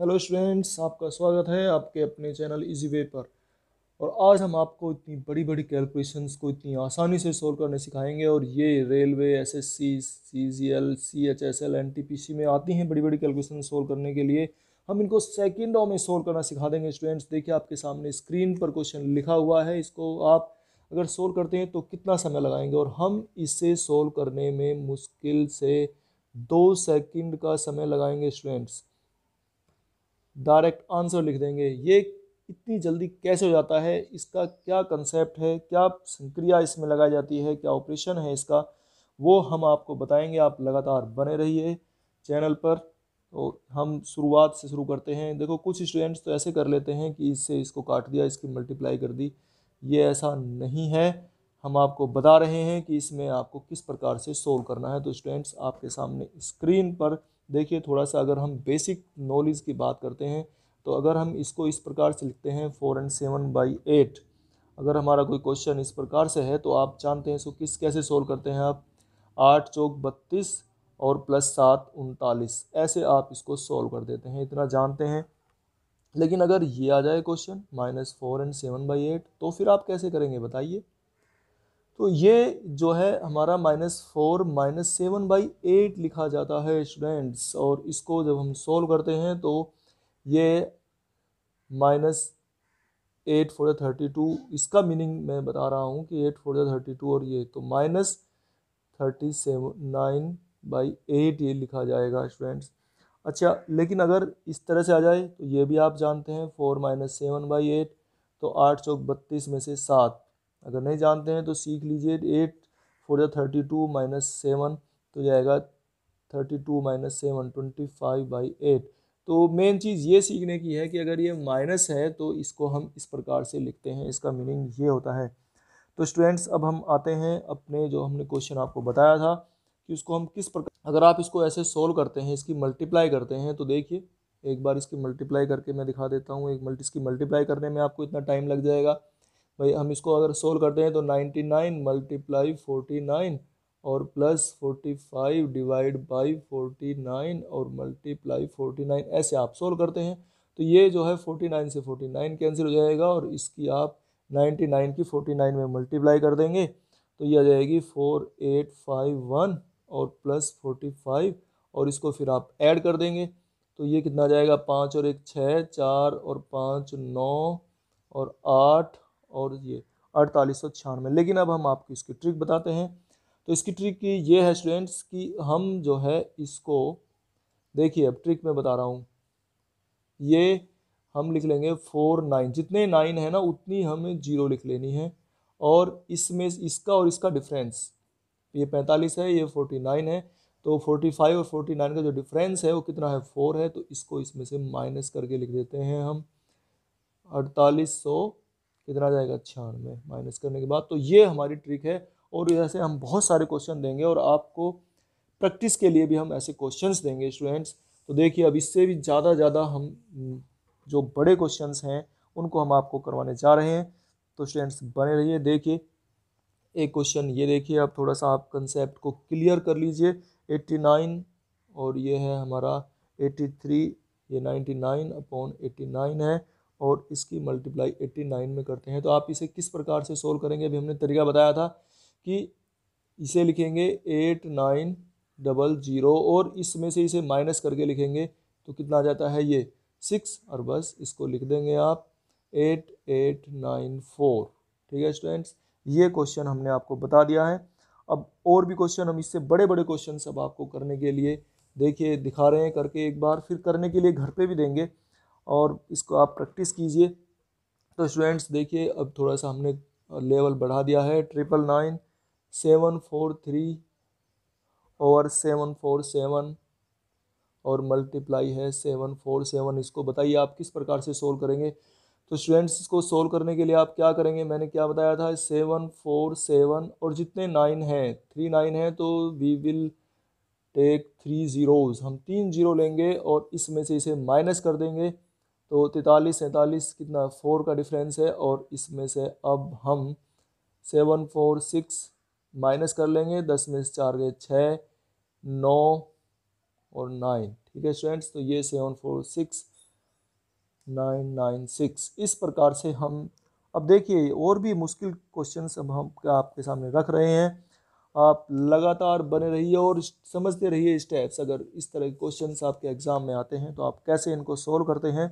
hello students आपका स्वागत है आपके अपने चैनल इजी वे पर और आज हम आपको इतनी बड़ी बड़ी कैलकुलेशंस को इतनी आसानी से सोल्व करने सिखाएंगे और ये railway SSC CGL CHSL NTPC में आती हैं बड़ी बड़ी कैलकुलेशन सोल्व करने के लिए हम इनको सेकेंडों में सोल्व करना सिखा देंगे स्टूडेंट्स देखिए आपके सामने स्क्रीन पर क्वेश्चन लिखा हुआ है इसको आप अगर सोल्व करते हैं तो कितना समय लगाएंगे और हम इसे सोल्व करने में मुश्किल से दो सेकेंड का समय लगाएंगे स्टूडेंट्स डायरेक्ट आंसर लिख देंगे ये इतनी जल्दी कैसे हो जाता है इसका क्या कंसेप्ट है क्या संक्रिया इसमें लगाई जाती है क्या ऑपरेशन है इसका वो हम आपको बताएंगे आप लगातार बने रहिए चैनल पर तो हम शुरुआत से शुरू करते हैं देखो कुछ स्टूडेंट्स तो ऐसे कर लेते हैं कि इससे इसको काट दिया इसकी मल्टीप्लाई कर दी ये ऐसा नहीं है हम आपको बता रहे हैं कि इसमें आपको किस प्रकार से सोल्व करना है तो स्टूडेंट्स आपके सामने स्क्रीन पर देखिए थोड़ा सा अगर हम बेसिक नॉलेज की बात करते हैं तो अगर हम इसको इस प्रकार से लिखते हैं four and seven by eight अगर हमारा कोई क्वेश्चन इस प्रकार से है तो आप जानते हैं इसको किस कैसे सोल्व करते हैं आप आठ चौक बत्तीस और प्लस सात उनतालीस ऐसे आप इसको सोल्व कर देते हैं इतना जानते हैं लेकिन अगर ये आ जाए question minus four and seven by eight तो फिर आप कैसे करेंगे बताइए तो ये जो है हमारा minus four minus seven by eight लिखा जाता है स्टूडेंट्स और इसको जब हम सोल्व करते हैं तो ये minus eight four thirty two इसका मीनिंग मैं बता रहा हूँ कि एट फोर थर्टी टू और ये तो minus thirty seven nine by eight ये लिखा जाएगा स्टूडेंट्स अच्छा लेकिन अगर इस तरह से आ जाए तो ये भी आप जानते हैं four minus seven by eight तो आठ चौक बत्तीस में से सात अगर नहीं जानते हैं तो सीख लीजिए एट फोर या थर्टी टू माइनस सेवन तो जाएगा thirty two minus seven twenty five by eight तो मेन चीज़ ये सीखने की है कि अगर ये माइनस है तो इसको हम इस प्रकार से लिखते हैं इसका मीनिंग ये होता है तो स्टूडेंट्स अब हम आते हैं अपने जो हमने क्वेश्चन आपको बताया था कि उसको हम किस प्रकार अगर आप इसको ऐसे सोल्व करते हैं इसकी मल्टीप्लाई करते हैं तो देखिए एक बार इसकी मल्टीप्लाई करके मैं दिखा देता हूँ एक मल्टी इसकी मल्टीप्लाई करने में आपको इतना टाइम लग जाएगा भाई हम इसको अगर सोल्व करते हैं तो ninety nine multiply forty nine और plus forty five divide by forty nine और मल्टीप्लाई फोर्टी नाइन ऐसे आप सोल्व करते हैं तो ये जो है फोर्टी नाइन से फोर्टी नाइन कैंसिल हो जाएगा और इसकी आप नाइन्टी नाइन की फोर्टी नाइन में मल्टीप्लाई कर देंगे तो ये आ जाएगी फोर एट फाइव वन और प्लस फोर्टी फाइव और इसको फिर आप ऐड कर देंगे तो ये कितना आ जाएगा पाँच और एक छः चार और पाँच नौ और आठ और ये अड़तालीस सौ छियानवे लेकिन अब हम आपको इसकी ट्रिक बताते हैं तो इसकी ट्रिक की ये है स्टूडेंट्स कि हम जो है इसको देखिए अब ट्रिक में बता रहा हूँ ये हम लिख लेंगे फोर नाइन जितने नाइन है ना उतनी हमें जीरो लिख लेनी है और इसमें इसका और इसका डिफरेंस ये पैंतालीस है ये फोर्टी नाइन है तो फोर्टी फाइव और फोर्टी नाइन का जो डिफरेंस है वो कितना है फोर है तो इसको इसमें से माइनस करके लिख देते हैं हम अड़तालीस सौ कितना आ जाएगा छियानवे माइनस करने के बाद तो ये हमारी ट्रिक है और ऐसे हम बहुत सारे क्वेश्चन देंगे और आपको प्रैक्टिस के लिए भी हम ऐसे क्वेश्चन देंगे स्टूडेंट्स तो देखिए अब इससे भी ज़्यादा ज़्यादा हम जो बड़े क्वेश्चन हैं उनको हम आपको करवाने जा रहे हैं तो स्टूडेंट्स बने रहिए देखिए एक क्वेश्चन ये देखिए आप थोड़ा सा आप कंसेप्ट को क्लियर कर लीजिए 89 और ये है हमारा 83 ये 99 अपॉन 89 है और इसकी मल्टीप्लाई 89 में करते हैं तो आप इसे किस प्रकार से सोल्व करेंगे अभी हमने तरीका बताया था कि इसे लिखेंगे एट नाइन डबल ज़ीरो और इसमें से इसे माइनस करके लिखेंगे तो कितना आ जाता है ये सिक्स और बस इसको लिख देंगे आप एट एट नाइन फोर ठीक है स्टूडेंट्स ये क्वेश्चन हमने आपको बता दिया है अब और भी क्वेश्चन हम इससे बड़े बड़े क्वेश्चन सब आपको करने के लिए देखिए दिखा रहे हैं करके एक बार फिर करने के लिए घर पे भी देंगे और इसको आप प्रैक्टिस कीजिए तो स्टूडेंट्स देखिए अब थोड़ा सा हमने लेवल बढ़ा दिया है triple nine seven four three और सेवन फोर सेवन और मल्टीप्लाई है सेवन फोर सेवन इसको बताइए आप किस प्रकार से सोल्व करेंगे तो स्टूडेंट्स इसको सोल्व करने के लिए आप क्या करेंगे मैंने क्या बताया था सेवन फोर सेवन और जितने नाइन हैं थ्री नाइन हैं तो we will take three zeros हम तीन ज़ीरो लेंगे और इसमें से इसे माइनस कर देंगे तो तैतालीस सैंतालीस कितना फोर का डिफरेंस है और इसमें से अब हम सेवन फोर सिक्स माइनस कर लेंगे दस में से चार गए छः नौ और नाइन ठीक है स्टूडेंट्स तो ये seven four six nine nine six इस प्रकार से हम अब देखिए और भी मुश्किल क्वेश्चन अब हम आपके सामने रख रहे हैं आप लगातार बने रहिए और समझते रहिए स्टेप्स अगर इस तरह के क्वेश्चन आपके एग्ज़ाम में आते हैं तो आप कैसे इनको सोल्व करते हैं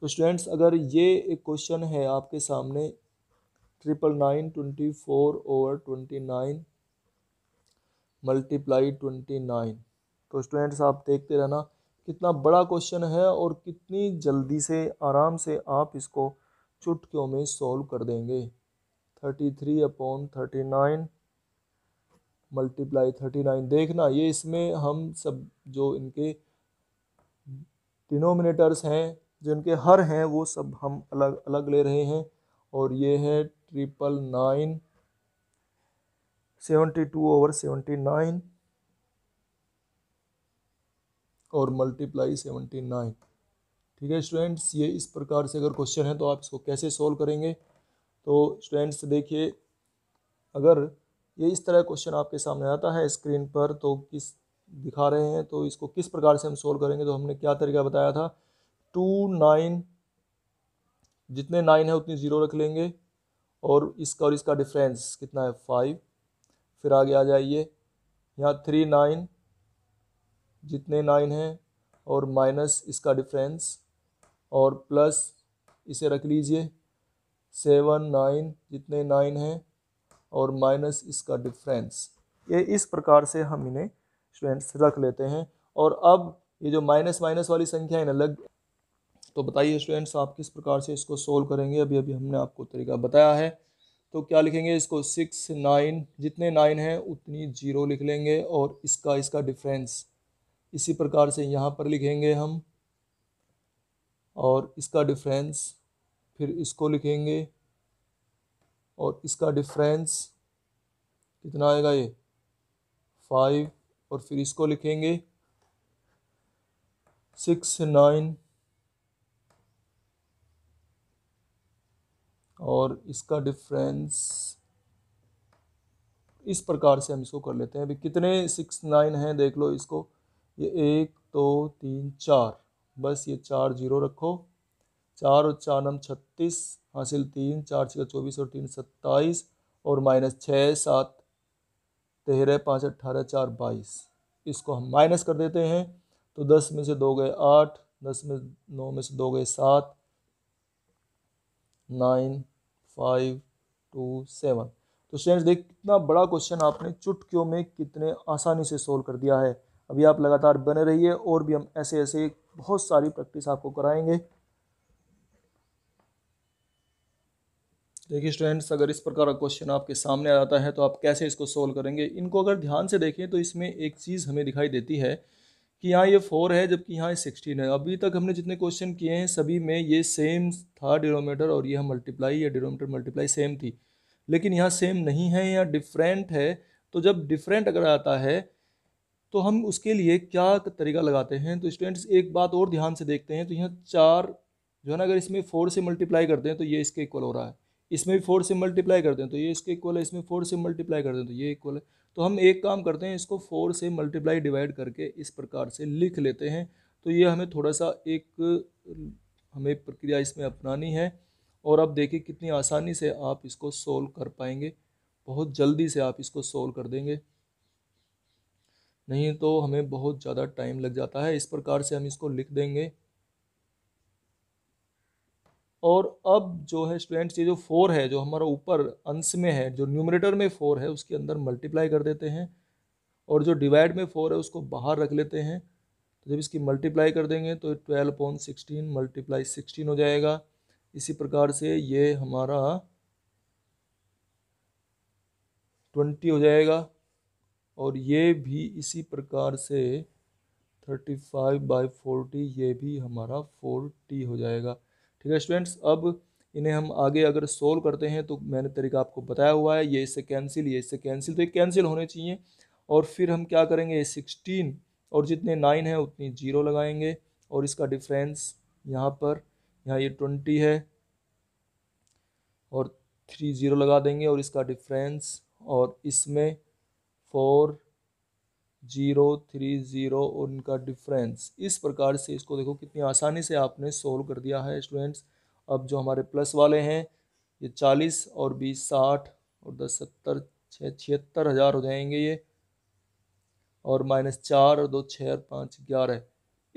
तो स्टूडेंट्स अगर ये एक क्वेश्चन है आपके सामने triple nine twenty four over twenty nine multiply twenty nine तो स्टूडेंट्स आप देखते रहना कितना बड़ा क्वेश्चन है और कितनी जल्दी से आराम से आप इसको चुटकियों में सॉल्व कर देंगे thirty three upon thirty nine multiply thirty nine देखना ये इसमें हम सब जो इनके डिनोमिनेटर्स हैं जिनके हर हैं वो सब हम अलग अलग ले रहे हैं और ये है triple nine seventy two over seventy nine और मल्टीप्लाई सेवेंटी नाइन ठीक है स्टूडेंट्स ये इस प्रकार से अगर क्वेश्चन है तो आप इसको कैसे सॉल्व करेंगे तो स्टूडेंट्स देखिए अगर ये इस तरह क्वेश्चन आपके सामने आता है स्क्रीन पर तो किस दिखा रहे हैं तो इसको किस प्रकार से हम सोल्व करेंगे तो हमने क्या तरीका बताया था टू नाइन जितने नाइन है उतनी ज़ीरो रख लेंगे और इसका और इसका डिफरेंस कितना है फाइव फिर आगे आ जाइए यहाँ थ्री नाइन जितने नाइन हैं और माइनस इसका डिफरेंस और प्लस इसे रख लीजिए सेवन नाइन जितने नाइन हैं और माइनस इसका डिफरेंस ये इस प्रकार से हम इन्हें स्टूडेंट्स रख लेते हैं और अब ये जो माइनस माइनस वाली संख्या है ना लग तो बताइए स्टूडेंट्स आप किस प्रकार से इसको सोल्व करेंगे अभी अभी हमने आपको तरीका बताया है तो क्या लिखेंगे इसको सिक्स नाइन जितने नाइन हैं उतनी जीरो लिख लेंगे और इसका इसका डिफरेंस इसी प्रकार से यहाँ पर लिखेंगे हम और इसका डिफरेंस फिर इसको लिखेंगे और इसका डिफरेंस कितना आएगा ये फाइव और फिर इसको लिखेंगे सिक्स नाइन और इसका डिफरेंस इस प्रकार से हम इसको कर लेते हैं अभी कितने सिक्स नाइन हैं देख लो इसको ये एक दो तो, तीन चार बस ये चार जीरो रखो चार और चार नम छत्तीस हासिल तीन चार छः चौबीस और तीन सत्ताईस और माइनस छः सात तेरह पाँच अट्ठारह चार बाईस इसको हम माइनस कर देते हैं तो दस में से दो गए आठ दस में नौ में से दो गए सात नाइन फाइव टू सेवन तो स्टूडेंट्स देख कितना बड़ा क्वेश्चन आपने चुटकियों में कितने आसानी से सोल्व कर दिया है अभी आप लगातार बने रहिए और भी हम ऐसे ऐसे बहुत सारी प्रैक्टिस आपको कराएंगे देखिए स्टूडेंट्स अगर इस प्रकार का क्वेश्चन आपके सामने आ जाता है तो आप कैसे इसको सोल्व करेंगे इनको अगर ध्यान से देखें तो इसमें एक चीज़ हमें दिखाई देती है कि यहाँ ये फोर है जबकि यहाँ ये सिक्सटीन है अभी तक हमने जितने क्वेश्चन किए हैं सभी में ये सेम था डिनोमीटर और यह मल्टीप्लाई या डिनोमीटर मल्टीप्लाई सेम थी लेकिन यहाँ सेम नहीं है या डिफरेंट है तो जब डिफरेंट अगर आता है तो हम उसके लिए क्या तरीका लगाते हैं तो स्टूडेंट्स एक बात और ध्यान से देखते हैं तो यहाँ चार जो है ना अगर इसमें फोर से मल्टीप्लाई करते हैं तो ये इसके इक्वल हो रहा है इसमें भी फोर से मल्टीप्लाई करते हैं तो ये इसके इक्वल है इसमें फोर से मल्टीप्लाई करते हैं तो ये इक्वल है तो हम एक काम करते हैं इसको फोर से मल्टीप्लाई डिवाइड करके इस प्रकार से लिख लेते हैं तो ये हमें थोड़ा सा एक हमें प्रक्रिया इसमें अपनानी है और अब देखिए कितनी आसानी से आप इसको सोल्व कर पाएंगे बहुत जल्दी से आप इसको सोल्व कर देंगे नहीं तो हमें बहुत ज़्यादा टाइम लग जाता है इस प्रकार से हम इसको लिख देंगे और अब जो है स्टूडेंट्स ये जो फोर है जो हमारा ऊपर अंश में है जो न्यूमरेटर में फोर है उसके अंदर मल्टीप्लाई कर देते हैं और जो डिवाइड में फोर है उसको बाहर रख लेते हैं तो जब इसकी मल्टीप्लाई कर देंगे तो twelve point sixteen multiply sixteen हो जाएगा इसी प्रकार से ये हमारा ट्वेंटी हो जाएगा और ये भी इसी प्रकार से थर्टी फाइव बाई फोर्टी ये भी हमारा फोर टी हो जाएगा ठीक है स्टूडेंट्स अब इन्हें हम आगे अगर सोल्व करते हैं तो मैंने तरीका आपको बताया हुआ है ये इससे कैंसिल ये इससे कैंसिल तो ये कैंसिल होने चाहिए और फिर हम क्या करेंगे सिक्सटीन और जितने नाइन है उतनी जीरो लगाएंगे और इसका डिफरेंस यहाँ पर यहाँ ये ट्वेंटी है और थ्री ज़ीरो लगा देंगे और इसका डिफरेंस और इसमें फोर जीरो थ्री ज़ीरो और इनका डिफरेंस इस प्रकार से इसको देखो कितनी आसानी से आपने सोल्व कर दिया है स्टूडेंट्स अब जो हमारे प्लस वाले हैं ये चालीस और बीस साठ और दस सत्तर छः छिहत्तर हज़ार हो जाएंगे ये और माइनस चार और दो छः और पाँच ग्यारह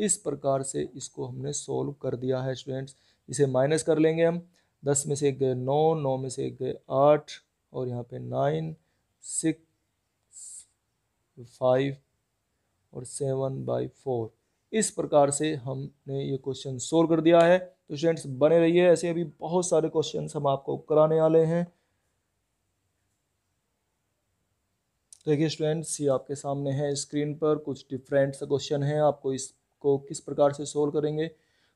इस प्रकार से इसको हमने सोल्व कर दिया है स्टूडेंट्स इसे माइनस कर लेंगे हम दस में से गए नौ नौ में से गए आठ और यहाँ पे नाइन सिक्स फाइव और सेवन बाई फोर इस प्रकार से हमने ये क्वेश्चन सोल्व कर दिया है तो स्टूडेंट्स बने रहिए ऐसे अभी बहुत सारे क्वेश्चन हम आपको कराने वाले हैं तो देखिए स्टूडेंट्स ये आपके सामने है स्क्रीन पर कुछ डिफरेंट सा क्वेश्चन हैं आपको इसको किस प्रकार से सोल्व करेंगे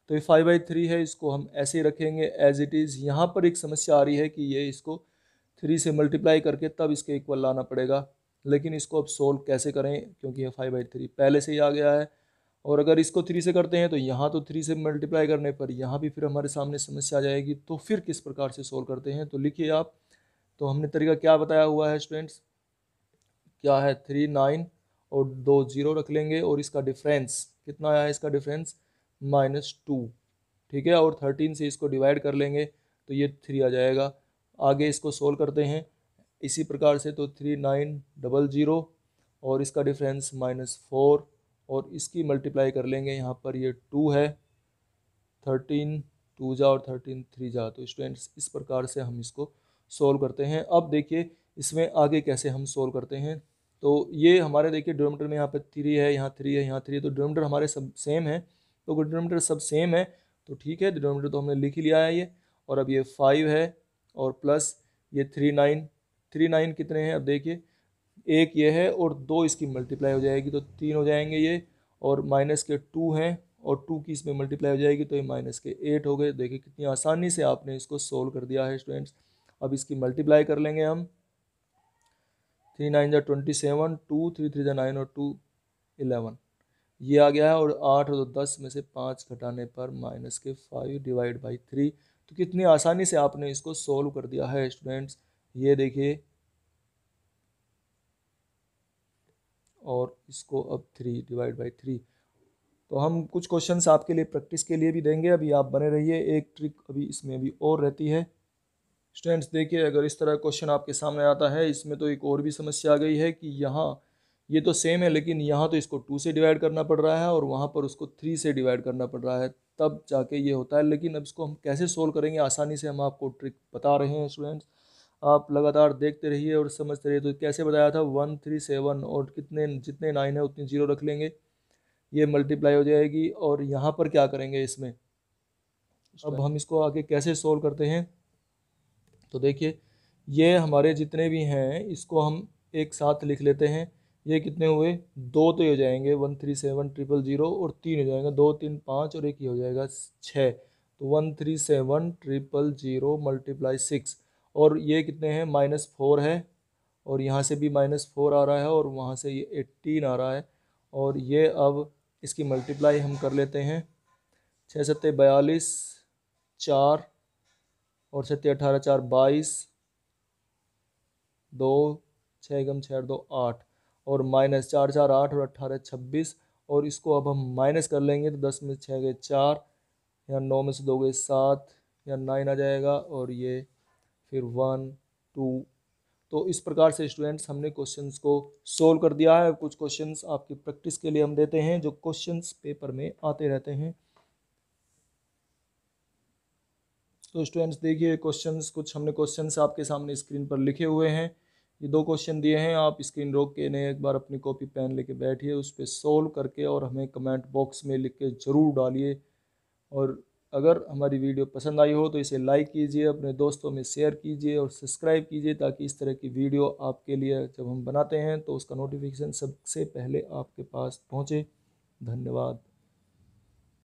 तो ये फाइव बाई थ्री है इसको हम ऐसे ही रखेंगे एज इट इज़ यहाँ पर एक समस्या आ रही है कि ये इसको थ्री से मल्टीप्लाई करके तब इसके इक्वल लाना पड़ेगा लेकिन इसको अब सोल्व कैसे करें क्योंकि ये फाइव बाई थ्री पहले से ही आ गया है और अगर इसको थ्री से करते हैं तो यहाँ तो थ्री से मल्टीप्लाई करने पर यहाँ भी फिर हमारे सामने समस्या आ जाएगी तो फिर किस प्रकार से सोल्व करते हैं तो लिखिए आप तो हमने तरीका क्या बताया हुआ है स्टूडेंट्स क्या है थ्री नाइन और दो जीरो रख लेंगे और इसका डिफरेंस कितना आया है इसका डिफरेंस माइनस टू ठीक है और थर्टीन से इसको डिवाइड कर लेंगे तो ये थ्री आ जाएगा आगे इसको सोल्व करते हैं इसी प्रकार से तो थ्री नाइन डबल ज़ीरो और इसका डिफरेंस माइनस फोर और इसकी मल्टीप्लाई कर लेंगे यहाँ पर ये टू है थर्टीन टू जा और थर्टीन थ्री जा तो स्टूडेंट्स इस प्रकार से हम इसको सोल्व करते हैं अब देखिए इसमें आगे कैसे हम सोल्व करते हैं तो ये हमारे देखिए डिनोमीटर में यहाँ पर थ्री है यहाँ थ्री है यहाँ थ्री है तो डिनोमीटर हमारे सब सेम है तो डिनोमीटर सब सेम है तो ठीक है डिनोमीटर तो हमने लिख ही लिया है ये और अब ये फाइव है और प्लस ये थ्री नाइन थ्री नाइन कितने हैं अब देखिए एक ये है और दो इसकी मल्टीप्लाई हो जाएगी तो तीन हो जाएंगे ये और माइनस के टू हैं और टू की इसमें मल्टीप्लाई हो जाएगी तो ये माइनस के एट हो गए देखिए कितनी आसानी से आपने इसको सोल्व कर दिया है स्टूडेंट्स अब इसकी मल्टीप्लाई कर लेंगे हम थ्री नाइन जो twenty seven two three three जो नाइन और टू इलेवन ये आ गया है और आठ और दस में से पाँच घटाने पर माइनस के फाइव डिवाइड बाई थ्री तो कितनी आसानी से आपने इसको सोल्व कर दिया है स्टूडेंट्स ये देखिए और इसको अब थ्री डिवाइड बाई थ्री तो हम कुछ क्वेश्चंस आपके लिए प्रैक्टिस के लिए भी देंगे अभी आप बने रहिए एक ट्रिक अभी इसमें भी और रहती है स्टूडेंट्स देखिए अगर इस तरह क्वेश्चन आपके सामने आता है इसमें तो एक और भी समस्या आ गई है कि यहाँ ये तो सेम है लेकिन यहाँ तो इसको टू से डिवाइड करना पड़ रहा है और वहाँ पर उसको थ्री से डिवाइड करना पड़ रहा है तब जाके ये होता है लेकिन अब इसको हम कैसे सोल्व करेंगे आसानी से हम आपको ट्रिक बता रहे हैं स्टूडेंट्स आप लगातार देखते रहिए और समझते रहिए तो कैसे बताया था वन थ्री सेवन और कितने जितने नाइन है उतनी जीरो रख लेंगे ये मल्टीप्लाई हो जाएगी और यहाँ पर क्या करेंगे इसमें अब हम इसको आगे कैसे सोल्व करते हैं तो देखिए ये हमारे जितने भी हैं इसको हम एक साथ लिख लेते हैं ये कितने हुए दो तो हो जाएंगे one three seven triple zero और तीन हो जाएंगे दो तीन पाँच और एक ही हो जाएगा छः तो one three seven triple zero multiply six और ये कितने हैं माइनस फोर है और यहाँ से भी माइनस फोर आ रहा है और वहाँ से ये एट्टीन आ रहा है और ये अब इसकी मल्टीप्लाई हम कर लेते हैं छः सत्ते बयालीस चार और सत्ते अठारह चार बाईस दो छः गम छः दो आठ और माइनस चार चार आठ और अट्ठारह छब्बीस और इसको अब हम माइनस कर लेंगे तो दस में छः गए चार या नौ में से दो गए सात या नाइन आ जाएगा और ये फिर वन टू तो इस प्रकार से स्टूडेंट्स हमने क्वेश्चंस को सोल्व कर दिया है कुछ क्वेश्चंस आपकी प्रैक्टिस के लिए हम देते हैं जो क्वेश्चंस पेपर में आते रहते हैं तो स्टूडेंट्स देखिए क्वेश्चंस कुछ हमने क्वेश्चंस आपके सामने स्क्रीन पर लिखे हुए हैं ये दो क्वेश्चन दिए हैं आप स्क्रीन रोक के इन्हें एक बार अपनी कॉपी पेन लेके बैठिए उस पर सोल्व करके और हमें कमेंट बॉक्स में लिख के ज़रूर डालिए और अगर हमारी वीडियो पसंद आई हो तो इसे लाइक कीजिए अपने दोस्तों में शेयर कीजिए और सब्सक्राइब कीजिए ताकि इस तरह की वीडियो आपके लिए जब हम बनाते हैं तो उसका नोटिफिकेशन सबसे पहले आपके पास पहुँचे धन्यवाद